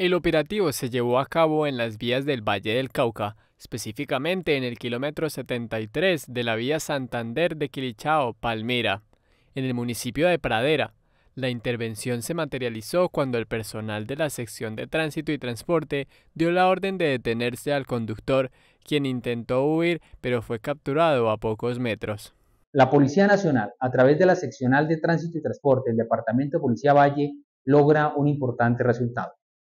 El operativo se llevó a cabo en las vías del Valle del Cauca, específicamente en el kilómetro 73 de la vía Santander de Quilichao, palmera en el municipio de Pradera. La intervención se materializó cuando el personal de la sección de tránsito y transporte dio la orden de detenerse al conductor, quien intentó huir pero fue capturado a pocos metros. La Policía Nacional, a través de la seccional de tránsito y transporte del Departamento de Policía Valle, logra un importante resultado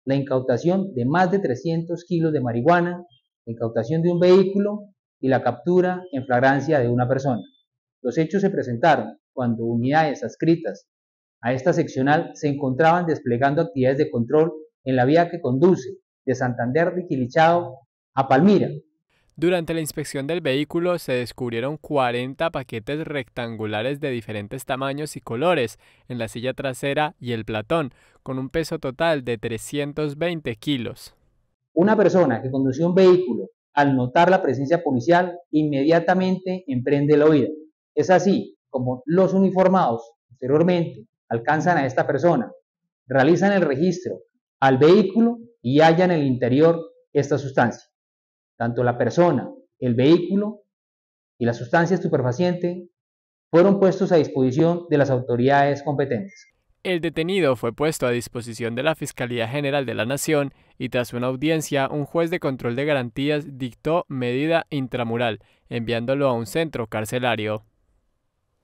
la incautación de más de 300 kilos de marihuana, la incautación de un vehículo y la captura en flagrancia de una persona. Los hechos se presentaron cuando unidades adscritas a esta seccional se encontraban desplegando actividades de control en la vía que conduce de Santander de Quilichao a Palmira, durante la inspección del vehículo se descubrieron 40 paquetes rectangulares de diferentes tamaños y colores en la silla trasera y el platón, con un peso total de 320 kilos. Una persona que conducía un vehículo, al notar la presencia policial, inmediatamente emprende la huida. Es así como los uniformados posteriormente alcanzan a esta persona, realizan el registro al vehículo y hallan en el interior esta sustancia tanto la persona, el vehículo y la sustancia estupefaciente fueron puestos a disposición de las autoridades competentes. El detenido fue puesto a disposición de la Fiscalía General de la Nación y tras una audiencia un juez de control de garantías dictó medida intramural, enviándolo a un centro carcelario.